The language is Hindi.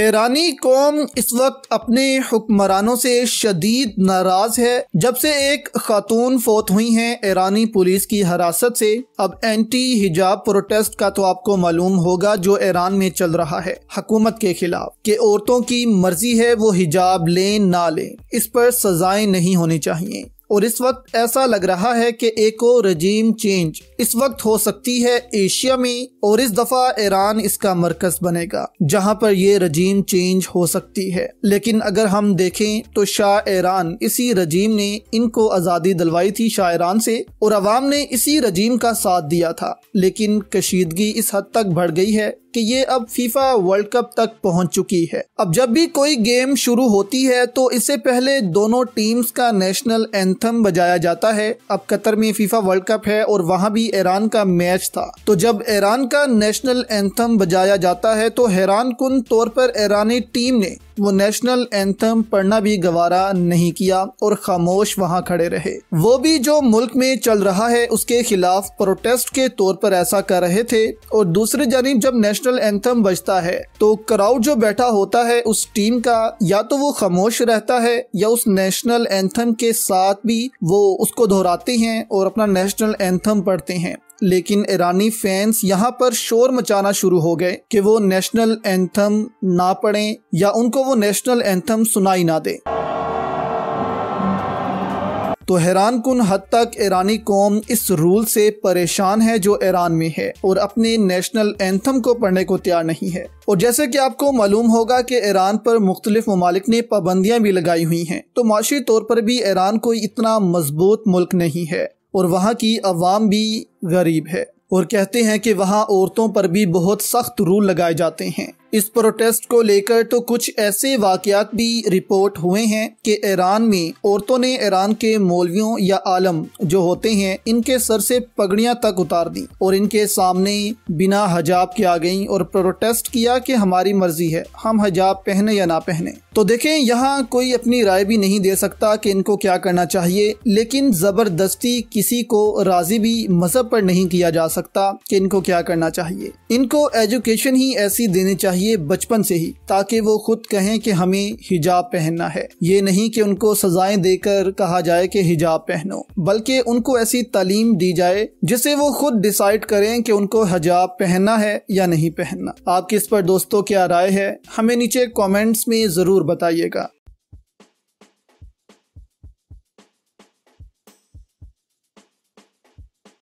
ईरानी कौम इस वक्त अपने हुक्मरानों से शदीद नाराज है जब से एक खातून फोत हुई है ईरानी पुलिस की हिरासत से अब एंटी हिजाब प्रोटेस्ट का तो आपको मालूम होगा जो ईरान में चल रहा है हकूमत के खिलाफ के औरतों की मर्जी है वो हिजाब लें ना लें इस पर सजाएं नहीं होनी चाहिए और इस वक्त ऐसा लग रहा है कि एको रजीम चेंज इस वक्त हो सकती है एशिया में और इस दफा ईरान इसका मरकज बनेगा जहां पर यह रजीम चेंज हो सकती है लेकिन अगर हम देखें तो शाह ईरान इसी रजीम ने इनको आजादी दिलवाई थी शाह ईरान से और अवाम ने इसी रजीम का साथ दिया था लेकिन कशीदगी इस हद तक बढ़ गई है कि ये अब फीफा वर्ल्ड कप तक पहुंच चुकी है अब जब भी कोई गेम शुरू होती है तो इससे पहले दोनों टीम्स का नेशनल एंथम बजाया जाता है अब कतर में फीफा वर्ल्ड कप है और वहां भी ईरान का मैच था तो जब ईरान का नेशनल एंथम बजाया जाता है तो हैरान कन तौर पर ईरानी टीम ने वो नेशनल एंथम पढ़ना भी गवारा नहीं किया और खामोश वहाँ खड़े रहे वो भी जो मुल्क में चल रहा है उसके खिलाफ प्रोटेस्ट के तौर पर ऐसा कर रहे थे और दूसरी जानब जब नेशनल एंथम बजता है तो क्राउड जो बैठा होता है उस टीम का या तो वो खामोश रहता है या उस नेशनल एंथम के साथ भी वो उसको दोहराते हैं और अपना नेशनल एंथम पढ़ते हैं लेकिन ईरानी फैंस यहाँ पर शोर मचाना शुरू हो गए कि वो नेशनल एंथम ना पढ़ें या उनको वो नेशनल एंथम सुनाई ना दे तो हैरान कन हद तक ईरानी कौम इस रूल से परेशान है जो ईरान में है और अपने नेशनल एंथम को पढ़ने को तैयार नहीं है और जैसे कि आपको मालूम होगा कि ईरान पर मुख्तलिफ ममालिक ने पाबंदियाँ भी लगाई हुई हैं तो माशी तौर पर भी ईरान कोई इतना मजबूत मुल्क नहीं है और वहाँ की आवाम भी गरीब है और कहते हैं कि वहाँ औरतों पर भी बहुत सख्त रूल लगाए जाते हैं इस प्रोटेस्ट को लेकर तो कुछ ऐसे वाकयात भी रिपोर्ट हुए हैं कि ईरान में औरतों ने ईरान के मौलवियों या आलम जो होते हैं इनके सर से पगड़ियां तक उतार दी और इनके सामने बिना हजाब के आ गईं और प्रोटेस्ट किया कि हमारी मर्जी है हम हजाब पहने या ना पहने तो देखें यहाँ कोई अपनी राय भी नहीं दे सकता कि इनको क्या करना चाहिए लेकिन जबरदस्ती किसी को राजी भी मजहब पर नहीं किया जा सकता कि इनको क्या करना चाहिए इनको एजुकेशन ही ऐसी देनी चाहिए चाहिए बचपन से ही ताकि वो खुद कहें कि हमें हिजाब पहनना है ये नहीं कि उनको सजाएं देकर कहा जाए कि हिजाब पहनो बल्कि उनको ऐसी तालीम दी जाए जिसे वो खुद डिसाइड करें कि उनको हिजाब पहनना है या नहीं पहनना आपकी इस पर दोस्तों क्या राय है हमें नीचे कॉमेंट्स में ज़रूर बताइएगा